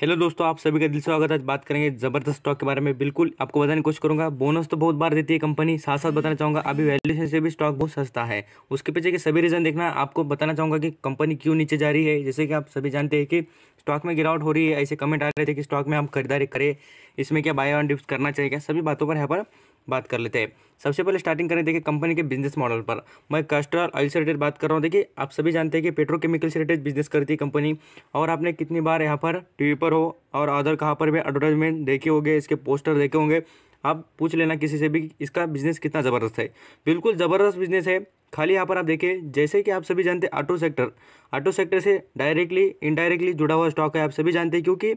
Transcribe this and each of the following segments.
hello दोस्तों आप सभी का दिल स्वागत आज बात करेंगे ज़बरदस्त स्टॉक के बारे में बिल्कुल आपको बताने की कोशिश करूंगा बोनस तो बहुत बार देती है कंपनी साथ साथ बताना चाहूँगा अभी वैल्यूएशन से भी स्टॉक बहुत सस्ता है उसके पीछे के सभी रीज़न देखना आपको बताना चाहूंगा कि कंपनी क्यों नीचे जा रही है जैसे कि आप सभी जानते हैं कि स्टॉक में गिरावट हो रही है ऐसे कमेंट आ रहे थे कि स्टॉक में हम खरीदारी करें इसमें क्या बाय ऑन डिप्स करना चाहिए क्या सभी बातों पर यहाँ पर बात कर लेते हैं सबसे पहले स्टार्टिंग करें देखिए कंपनी के बिजनेस मॉडल पर मैं कस्टर और ऑयल से रिलेटेड बात कर रहा हूँ देखिए आप सभी जानते हैं कि पेट्रोकेमिकल से रिलेटेड बिजनेस करती है कंपनी और आपने कितनी बार यहाँ पर टीवी पर पर हो और अदर कहाँ पर भी एडवर्टाइजमेंट देखे होंगे इसके पोस्टर देखे होंगे आप पूछ लेना किसी से भी इसका बिजनेस कितना ज़बरदस्त है बिल्कुल ज़बरदस्त बिजनेस है खाली यहाँ पर आप देखें जैसे कि आप सभी जानते हैं ऑटो सेक्टर ऑटो सेक्टर से डायरेक्टली इनडायरेक्टली जुड़ा हुआ स्टॉक है आप सभी जानते हैं क्योंकि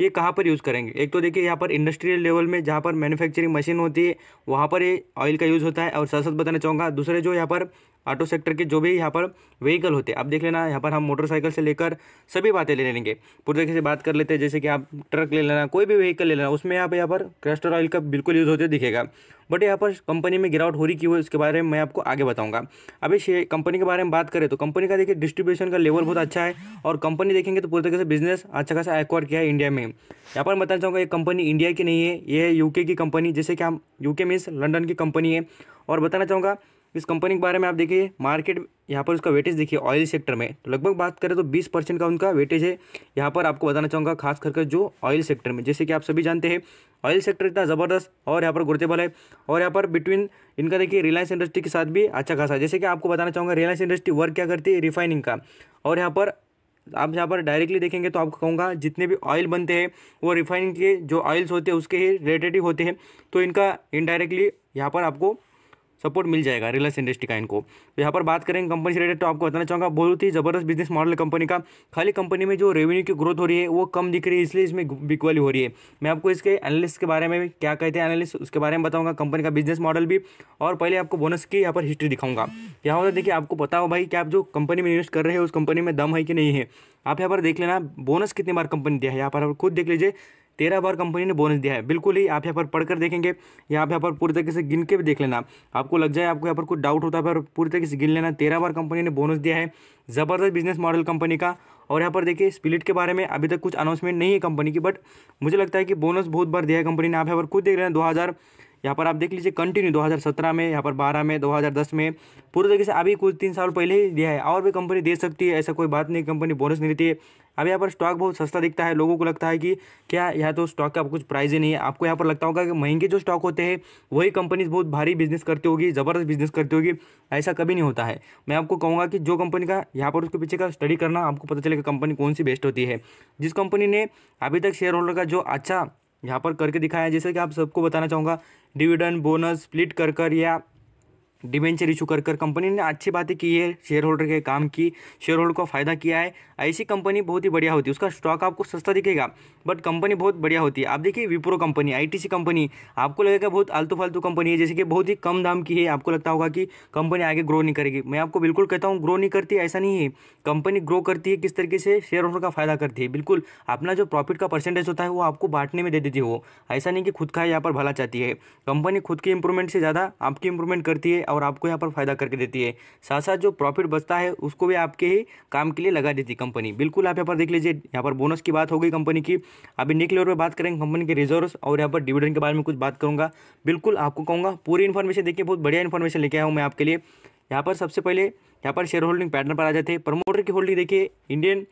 ये कहाँ पर यूज़ करेंगे एक तो देखिए यहाँ पर इंडस्ट्रियल लेवल में जहाँ पर मैन्युफैक्चरिंग मशीन होती है वहाँ पर ये ऑयल का यूज़ होता है और साथ साथ बताना चाहूँगा दूसरे जो यहाँ पर ऑटो सेक्टर के जो भी यहाँ पर व्हीकल होते हैं आप देख लेना यहाँ पर हम मोटरसाइकिल से लेकर सभी बातें ले लेंगे पूरी तरीके से बात कर लेते हैं जैसे कि आप ट्रक ले लेना कोई भी व्हीकल ले लेना उसमें यहाँ पर यहाँ पर क्रेस्टर ऑयल का बिल्कुल यूज़ होते दिखेगा बट यहाँ पर कंपनी में गिरावट हो रही क्यों है उसके बारे में मैं आपको आगे बताऊंगा अभी कंपनी के बारे में बात करें तो कंपनी का देखिए डिस्ट्रीब्यूशन का लेवल बहुत अच्छा है और कंपनी देखेंगे तो पूरी तरीके से बिजनेस अच्छा खासा एक्वायर किया है इंडिया में यहाँ पर बताना चाहूँगा ये कंपनी इंडिया की नहीं है ये है यूके की कंपनी जैसे कि हम यूके मीन्स लंडन की कंपनी है और बताना चाहूँगा इस कंपनी के बारे में आप देखिए मार्केट यहाँ पर उसका वेटेज देखिए ऑयल सेक्टर में तो लगभग बात करें तो 20 परसेंट का उनका वेटेज है यहाँ पर आपको बताना चाहूँगा खास करके जो ऑयल सेक्टर में जैसे कि आप सभी जानते हैं ऑयल सेक्टर इतना ज़बरदस्त और यहाँ पर गुर्तेबल है और यहाँ पर बिटवीन इनका देखिए रिलायंस इंडस्ट्री के साथ भी अच्छा खासा जैसे कि आपको बताना चाहूँगा रिलायंस इंडस्ट्री वर्क क्या करती है रिफाइनिंग का और यहाँ पर आप यहाँ पर डायरेक्टली देखेंगे तो आपको कहूँगा जितने भी ऑयल बनते हैं वो रिफाइनिंग के जो ऑयल्स होते हैं उसके ही रिलेटेड ही होते हैं तो इनका इनडायरेक्टली यहाँ पर आपको सपोर्ट मिल जाएगा रिलायंस इंडस्ट्री का इनको तो यहाँ पर बात करेंगे कंपनी से रिलेटेड तो आपको बताना चाहूँगा बहुत ही जबरदस्त बिजनेस मॉडल कंपनी का खाली कंपनी में जो रेवेन्यू की ग्रोथ हो रही है वो कम दिख रही है इसलिए इसमें बिक वाली हो रही है मैं आपको इसके एनालिस्ट के बारे में क्या कहते हैं एनालिस्ट उसके बारे में बताऊँगा कंपनी का बिजनेस मॉडल भी और पहले आपको बोनस की यहाँ पर हिस्ट्री दिखाऊंगा यहाँ पर देखिए आपको पता हो भाई कि आप जो कंपनी में इन्वेस्ट कर रहे हैं उस कंपनी में दम है कि नहीं है आप यहाँ पर देख लेना बोनस कितनी बार कंपनी दिया है यहाँ पर आप खुद देख लीजिए तेरह बार कंपनी ने बोनस दिया है बिल्कुल ही आप यहाँ पर पढ़कर देखेंगे या आप यहाँ पर पूरी तरीके से गिन के भी देख लेना आपको लग जाए आपको यहाँ पर कुछ डाउट होता है पर पूरी तरीके से गिन लेना तेरह बार कंपनी ने बोनस दिया है ज़बरदस्त बिजनेस मॉडल कंपनी का और यहाँ पर देखिए स्प्लिट के बारे में अभी तक कुछ अनाउंसमेंट नहीं है कंपनी की बट मुझे लगता है कि बोनस बहुत बार दिया है कंपनी ने आप यहाँ पर खुद देख रहे हैं दो यहाँ पर आप देख लीजिए कंटिन्यू 2017 में यहाँ पर 12 में 2010 में पूरी तरीके से अभी कुछ तीन साल पहले ही दिया है और भी कंपनी दे सकती है ऐसा कोई बात नहीं कंपनी बोनस नहीं देती है अब यहाँ पर स्टॉक बहुत सस्ता दिखता है लोगों को लगता है कि क्या यहाँ तो स्टॉक का कुछ प्राइस ही नहीं है आपको यहाँ पर लगता होगा कि महंगे जो स्टॉक होते हैं वही कंपनीज बहुत भारी बिजनेस करती होगी ज़बरदस्त बिजनेस करती होगी ऐसा कभी नहीं होता है मैं आपको कहूँगा कि जो कंपनी का यहाँ पर उसके पीछे का स्टडी करना आपको पता चलेगा कंपनी कौन सी बेस्ट होती है जिस कंपनी ने अभी तक शेयर होल्डर का जो अच्छा यहाँ पर करके दिखाया है जैसे कि आप सबको बताना चाहूँगा डिविडेंड बोनस स्प्लिट कर कर या डिबेंचर इशू कर कर कंपनी ने अच्छी बातें की है शेयर होल्डर के काम की शेयर होल्डर को फ़ायदा किया है ऐसी कंपनी बहुत ही बढ़िया होती है उसका स्टॉक आपको सस्ता दिखेगा बट कंपनी बहुत बढ़िया होती है आप देखिए विप्रो कंपनी आईटीसी कंपनी आपको लगेगा बहुत आलतू फालतू कंपनी है जैसे कि बहुत ही कम दाम की है आपको लगता होगा कि कंपनी आगे ग्रो नहीं करेगी मैं आपको बिल्कुल कहता हूँ ग्रो नहीं करती ऐसा नहीं है कंपनी ग्रो करती है किस तरीके से शेयर होल्डर का फ़ायदा करती है बिल्कुल अपना जो प्रॉफिट का परसेंटेज होता है वो आपको बांटने में दे देती है वो ऐसा नहीं कि खुद का यहाँ पर भला चाहती है कंपनी खुद की इंप्रूवमेंट से ज़्यादा आपकी इंप्रूवमेंट करती है और आपको यहाँ पर फ़ायदा करके देती है साथ साथ जो प्रॉफिट बचता है उसको भी आपके ही काम के लिए लगा देती है कंपनी बिल्कुल आप यहाँ पर देख लीजिए यहाँ पर बोनस की बात हो गई कंपनी की अभी नेक लेवल पर बात करेंगे कंपनी के रिजर्व और यहाँ पर डिविडेंड के बारे में कुछ बात करूँगा बिल्कुल आपको कहूँगा पूरी इन्फॉर्मेशन देखिए बहुत बढ़िया इन्फॉर्मेशन लेके आया हूँ मैं आपके लिए यहाँ पर सबसे पहले यहाँ पर शेयर होल्डिंग पैटर्न पर आ जाते हैं प्रमोटर की होल्डिंग देखिए इंडियन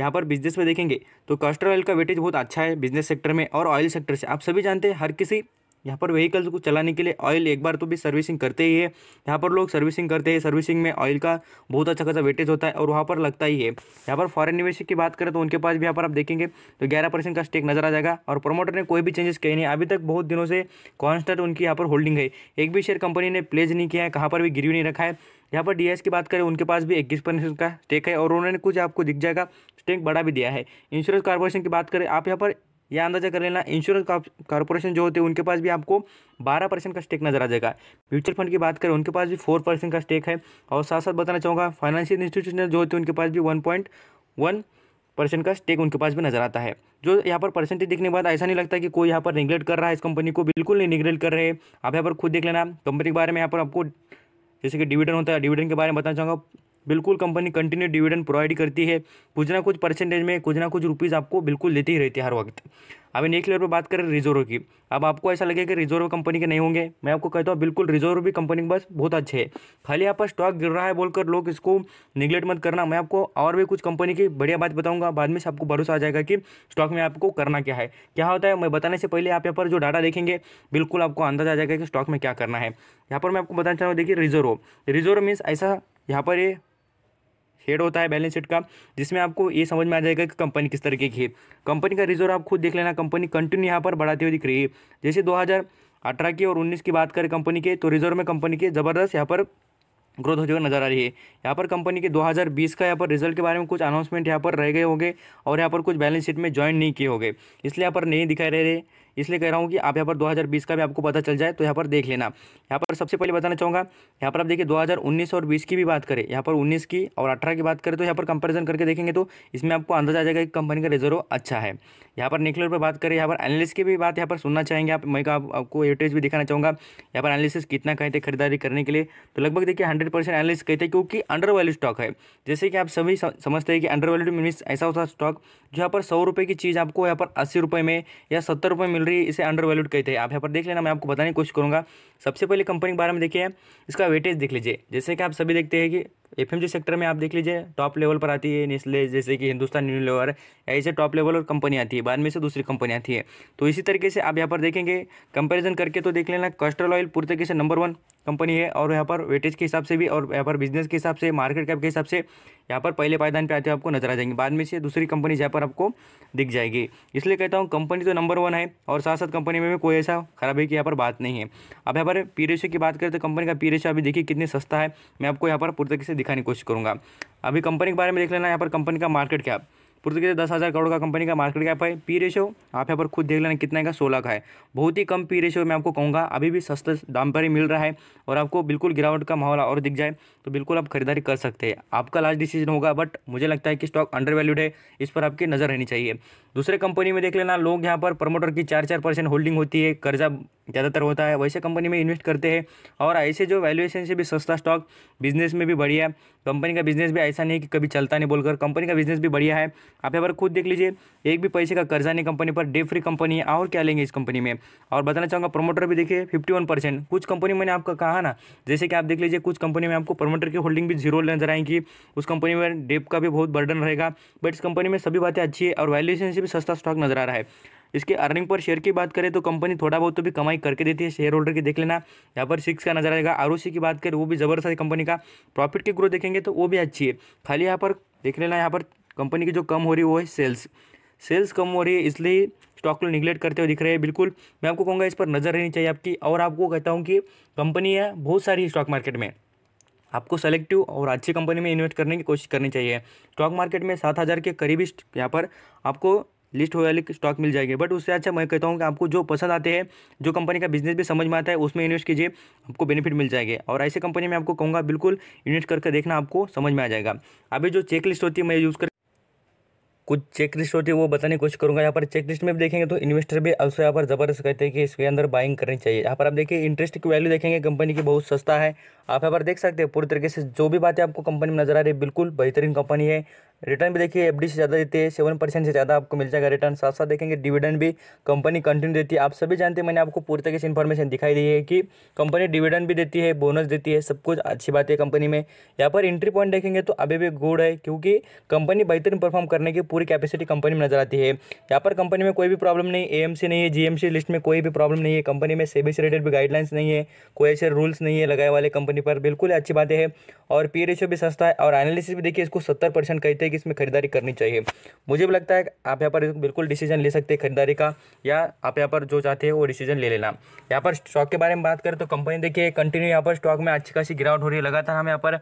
यहाँ पर बिजनेस में देखेंगे तो कस्टर ऑयल का वेटेज बहुत अच्छा है बिजनेस सेक्टर में और ऑयल सेक्टर से आप सभी जानते हैं हर किसी यहाँ पर व्हीकल्स को चलाने के लिए ऑयल एक बार तो भी सर्विसिंग करते ही है यहाँ पर लोग सर्विसिंग करते हैं सर्विसिंग में ऑयल का बहुत अच्छा खासा वेटेज होता है और वहाँ पर लगता ही है यहाँ पर फॉरेन निवेशक की बात करें तो उनके पास भी यहाँ पर आप देखेंगे तो ग्यारह परसेंट का स्टेक नजर आ जाएगा और प्रमोटर ने कोई भी चेंजेस किए नहीं अभी तक बहुत दिनों से कॉन्स्टेंट उनकी यहाँ पर होल्डिंग है एक भी शेयर कंपनी ने प्लेज नहीं किया है कहाँ पर भी गिरवी नहीं रखा है यहाँ पर डी की बात करें उनके पास भी इक्कीस परसेंट का स्टेक है और उन्होंने कुछ आपको दिख जाएगा स्टेक बढ़ा भी दिया है इंश्योरेंस कॉर्पोरेशन की बात करें आप यहाँ पर या अंदाजा कर लेना इंश्योरेंस कॉर्पोरेशन जो होते हैं उनके पास भी आपको बारह परसेंट का स्टेक नजर आ जाएगा म्यूचुअल फंड की बात करें उनके पास भी फोर परसेंट का स्टेक है और साथ साथ बताना चाहूँगा फाइनेंशियल इंस्टीट्यूशन जो होते हैं उनके पास भी वन पॉइंट वन परसेंट का स्टेक उनके पास भी नजर आता है जो यहाँ पर परसेंटेज देखने के बाद ऐसा नहीं लगता कि कोई यहाँ पर निगलेक्ट कर रहा है इस कंपनी को बिल्कुल नहीं निगलेक्ट कर रहे आप यहाँ पर खुद देख लेना कंपनी के बारे में यहाँ पर आपको जैसे कि डिविडेंड होता है डिविडेंड के बारे में बताना चाहूँगा बिल्कुल कंपनी कंटिन्यू डिविडेंड प्रोवाइड करती है कुछ ना कुछ परसेंटेज में कुछ ना कुछ रुपीज़ आपको बिल्कुल देती ही रहती है हर वक्त अभी नेक्स्ट लेवल पर बात करें रिजर्व की अब आपको ऐसा लगे कि रिजर्व कंपनी के नहीं होंगे मैं आपको कहता हूँ बिल्कुल रिजर्व भी कंपनी के पास बहुत अच्छे है खाली यहाँ पर स्टॉक गिर रहा है बोलकर लोग इसको निगलेक्ट मत करना मैं आपको और भी कुछ कंपनी की बढ़िया बात बताऊँगा बाद में से आपको भरोसा आ जाएगा कि स्टॉक में आपको करना क्या है क्या होता है मैं बताने से पहले आप यहाँ पर जो डाटा देखेंगे बिल्कुल आपको अंदाजा आ जाएगा कि स्टॉक में क्या करना है यहाँ पर मैं आपको बताना चाहूँगा देखिए रिजर्व रिजर्व मीन्स ऐसा यहाँ पर ये हेड होता है बैलेंस शीट का जिसमें आपको ये समझ में आ जाएगा कि कंपनी किस तरीके की है कंपनी का रिजर्व आप खुद देख लेना कंपनी कंटिन्यू यहाँ पर बढ़ाती हुई दिख रही है जैसे दो अठारह की और उन्नीस की बात करें कंपनी के तो रिजर्व में कंपनी के ज़बरदस्त यहाँ पर ग्रोथ होती हुई नजर आ रही है यहाँ पर कंपनी के 2020 का यहाँ पर रिजल्ट के बारे में कुछ अनाउंसमेंट यहाँ पर रह गए होंगे और यहाँ पर कुछ बैलेंस शीट में ज्वाइन नहीं किए होंगे इसलिए यहाँ पर नहीं दिखाई रह रहे इसलिए कह रहा हूँ कि आप यहाँ पर 2020 का भी आपको पता चल जाए तो यहाँ पर देख लेना यहाँ पर सबसे पहले बताना चाहूँगा यहाँ पर आप देखिए 2019 और 20 की भी बात करें यहाँ पर 19 की और 18 की बात करें तो यहाँ पर कंपेरिजन करके देखेंगे तो इसमें आपको अंदाजा आ जाएगा कि कंपनी का रिजर्व अच्छा है यहाँ पर निकलर पर बात करें यहाँ पर एनालिस की भी बात यहाँ पर सुनना चाहेंगे आप मैं आपको एवरेज भी दिखाना चाहूँगा यहाँ पर एनालिसिस कितना कहते हैं खरीदारी करने के लिए तो लगभग देखिए हंड्रेड परसेंट कहते हैं क्योंकि अंडर वैल्यू स्टॉक है जैसे कि आप सभी समझते हैं कि अंडर वैल्यू मीन्स ऐसा होता स्टॉक जो यहाँ पर सौ की चीज़ आपको यहाँ पर अस्सी में या सत्तर में मिल रही है इसे अंडर वैल्यूड कहते हैं आप यहाँ पर देख लेना मैं आपको बताने की कोशिश करूँगा सबसे पहले कंपनी के बारे में देखिए इसका वेटेज देख लीजिए जैसे कि आप सभी देखते हैं कि एफ सेक्टर में आप देख लीजिए टॉप लेवल पर आती है नेस्ले जैसे कि हिंदुस्तान यूनिलीवर ऐसे टॉप लेवल पर कंपनी आती है बाद में से दूसरी कंपनी आती है तो इसी तरीके से आप यहाँ पर देखेंगे कंपेरिजन करके तो देख लेना कस्ट्रल ऑयल पूरी तरीके से नंबर वन कंपनी है और यहाँ पर वेटेज के हिसाब से भी और यहाँ पर बिजनेस के हिसाब से मार्केट कैप के हिसाब से यहाँ पर पहले पायदान पे आते हुए आपको नजर आ जाएंगे बाद में से दूसरी कंपनी यहाँ पर आपको दिख जाएगी इसलिए कहता हूँ कंपनी तो नंबर वन है और साथ साथ कंपनी में भी कोई ऐसा खराबी की यहाँ पर बात नहीं है अब यहाँ पर पर पी रेशो की बात करें तो कंपनी का पी रेशो अभी देखिए कितनी सस्ता है मैं आपको यहाँ पर पूरी तरीके से दिखाने की कोशिश करूँगा अभी कंपनी के बारे में देख लेना यहाँ पर कंपनी का मार्केट क्या पूरी तरीके से दस हज़ार करोड़ का कंपनी का मार्केट कैप है पी रेशो आप यहाँ पर खुद देख लेना कितना का सोलह का है बहुत ही कम पी रेशो मैं आपको कहूँगा अभी भी सस्ते दाम पर ही मिल रहा है और आपको बिल्कुल गिरावट का माहौल और दिख जाए तो बिल्कुल आप खरीदारी कर सकते हैं आपका लास्ट डिसीजन होगा बट मुझे लगता है कि स्टॉक अंडर वैल्यूड है इस पर आपकी नज़र रहनी चाहिए दूसरे कंपनी में देख लेना लोग यहाँ पर प्रमोटर की चार चार परसेंट होल्डिंग होती है कर्जा ज़्यादातर होता है वैसे कंपनी में इन्वेस्ट करते हैं और ऐसे जो वैल्यूएशन से भी सस्ता स्टॉक बिजनेस में भी बढ़िया है कंपनी का बिजनेस भी ऐसा नहीं कि कभी चलता नहीं बोलकर कंपनी का बिजनेस भी बढ़िया है आप यहाँ पर खुद देख लीजिए एक भी पैसे का कर्जा नहीं company per day free company है और क्या लेंगे इस कंपनी में और बताना चाहूँगा प्रोमोटर भी देखिए फिफ्टी वन परसेंट कुछ कंपनी मैंने आपका कहा ना जैसे कि आप देख लीजिए कुछ कंपनी में आपको प्रोमोटर की होल्डिंग भी जीरो नजर आएगी उस कंपनी में डेप का भी बहुत बर्डन रहेगा बट इस कंपनी में सभी बातें अच्छी है और वैल्यूएशन से भी सस्ता स्टॉक नजर आ रहा है इसके अर्निंग पर शेयर की बात करें तो कंपनी थोड़ा बहुत तो भी कमाई करके देती है शेयर होल्डर की देख लेना यहाँ पर सिक्स का नजर आएगा आर की बात करें वो भी ज़बरदस्त है कंपनी का प्रॉफिट की ग्रोथ देखेंगे तो वो भी अच्छी है खाली यहाँ पर देख लेना यहाँ पर कंपनी की जो कम हो रही है वो है सेल्स सेल्स कम हो रही है इसलिए स्टॉक को निगलेक्ट करते हुए दिख रहे हैं बिल्कुल मैं आपको कहूँगा इस पर नज़र रहनी चाहिए आपकी और आपको कहता हूँ कि कंपनी है बहुत सारी स्टॉक मार्केट में आपको सेलेक्टिव और अच्छी कंपनी में इन्वेस्ट करने की कोशिश करनी चाहिए स्टॉक मार्केट में सात हज़ार के करीब यहाँ पर आपको लिस्ट हो वाली स्टॉक मिल जाएगी बट उससे अच्छा मैं कहता हूँ कि आपको जो पसंद आते हैं जो कंपनी का बिजनेस भी समझ में आता है उसमें इन्वेस्ट कीजिए आपको बेनिफिट मिल जाएंगे और ऐसे कंपनी में आपको कहूँगा बिल्कुल इन्वेस्ट करके देखना आपको समझ में आ जाएगा अभी जो चेक लिस्ट होती है मैं यूज़ कर कुछ चेक लिस्ट होती है वो बताने की कोशिश करूँगा यहाँ पर चेक लिस्ट में भी देखेंगे तो इन्वेस्टर भी अल्सो यहाँ पर ज़बरदस्त कहते हैं कि इसके अंदर बाइंग करनी चाहिए यहाँ पर आप देखिए इंटरेस्ट की वैल्यू देखेंगे कंपनी की बहुत सस्ता है आप यहाँ पर देख सकते हैं पूरी तरीके से जो भी बातें आपको कंपनी में नजर आ रही है बिल्कुल बेहतरीन कंपनी है रिटर्न भी देखिए एफडी से ज़्यादा देती है सेवन परसेंट से ज़्यादा आपको मिल जाएगा रिटर्न साथ साथ देखेंगे डिविडेंड भी कंपनी कंटिन्यू देती है आप सभी जानते हैं मैंने आपको पूरी तरीके से इन्फॉर्मेशन दिखाई दी है कि कंपनी डिविडेंड भी देती है बोनस देती है सब कुछ अच्छी बात है कंपनी में यहाँ पर एंट्री पॉइंट देखेंगे तो अभी भी गुड है क्योंकि कंपनी बेहतरीन परफॉर्म करने की पूरी कैपेसिटी कंपनी में नजर आती है यहाँ पर कंपनी में कोई भी प्रॉब्लम नहीं ए नहीं है जी लिस्ट में कोई भी प्रॉब्लम नहीं है कंपनी में सेबी से रिलेटेड भी गाइडलाइंस नहीं है कोई ऐसे रूल्स नहीं है लगाए वाले कंपनी पर बिल्कुल अच्छी बातें है और पी रेशो भी सस्ता है और एनालिसिस भी देखिए इसको सत्तर परसेंट कहते हैं कि इसमें खरीदारी करनी चाहिए मुझे भी लगता है आप यहाँ पर बिल्कुल डिसीजन ले सकते हैं खरीदारी का या आप यहाँ पर जो चाहते हैं वो डिसीजन ले लेना यहाँ पर स्टॉक के बारे में बात करें तो कंपनी देखिए कंटिन्यू यहाँ पर स्टॉक में अच्छी खासी गिरावट हो रही है लगातार हम यहाँ पर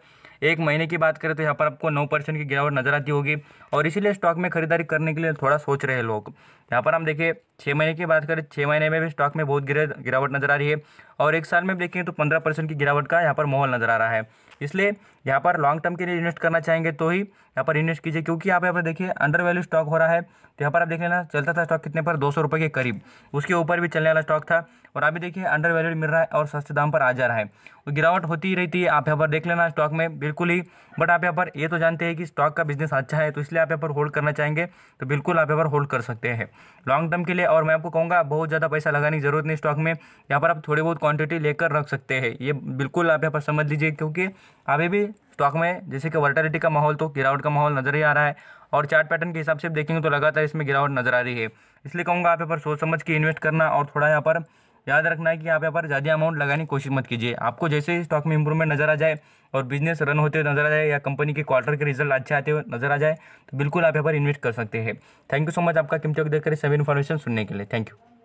एक महीने की बात करें तो यहाँ पर आपको नौ परसेंट की गिरावट नजर आती होगी और इसीलिए स्टॉक में खरीदारी करने के लिए थोड़ा सोच रहे हैं लोग यहाँ पर हम देखिए छः महीने की बात करें छः महीने में भी स्टॉक में बहुत गिरावट नजर आ रही है और एक साल में देखें तो पंद्रह परसेंट की गिरावट का यहाँ पर माहौल नजर आ रहा है इसलिए यहाँ पर लॉन्ग टर्म के लिए इन्वेस्ट करना चाहेंगे तो ही यहाँ पर इन्वेस्ट कीजिए क्योंकि यहाँ पर देखिए अंडर वैल्यू स्टॉक हो रहा है तो यहाँ पर आप देख लेना चलता था स्टॉक कितने पर दो सौ के करीब उसके ऊपर भी चलने वाला स्टॉक था और अभी देखिए अंडर वैल्यू मिल रहा है और सस्ते दाम पर आ जा रहा है और गिरावट होती रहती है आप यहाँ पर देख लेना स्टॉक में बिल्कुल ही बट आप यहाँ पर ये तो जानते हैं कि स्टॉक का बिजनेस अच्छा है तो इसलिए आप यहाँ पर होल्ड करना चाहेंगे तो बिल्कुल आप यहाँ पर होल्ड कर सकते हैं लॉन्ग टर्म के लिए और मैं आपको कहूँगा बहुत ज़्यादा पैसा लगाने की ज़रूरत नहीं स्टॉक में यहाँ पर आप थोड़ी बहुत क्वान्टिटी लेकर रख सकते हैं ये बिल्कुल आप यहाँ पर समझ लीजिए क्योंकि अभी भी स्टॉक में जैसे कि वर्टालिटी का माहौल तो गिरावट का माहौल नज़र ही आ रहा है और चार्ट पैटर्न के हिसाब से देखेंगे तो लगातार इसमें गिरावट नज़र आ रही है इसलिए कहूँगा आप यहाँ पर सोच समझ के इन्वेस्ट करना और थोड़ा यहाँ पर याद रखना है कि आप यहाँ पर ज़्यादा अमाउंट लगाने की कोशिश मत कीजिए आपको जैसे ही स्टॉक में इंप्रूवमेंट नज़र आ जाए और बिजनेस रन होते हुए नज़र आ जाए या कंपनी के क्वार्टर के रिजल्ट अच्छे आते हुए नज़र आ जाए तो बिल्कुल आप यहाँ पर इन्वेस्ट कर सकते हैं थैंक यू सो मच आपका कीमती वक्त देखकर सभी इन्फॉर्मेशन सुनने के लिए थैंक यू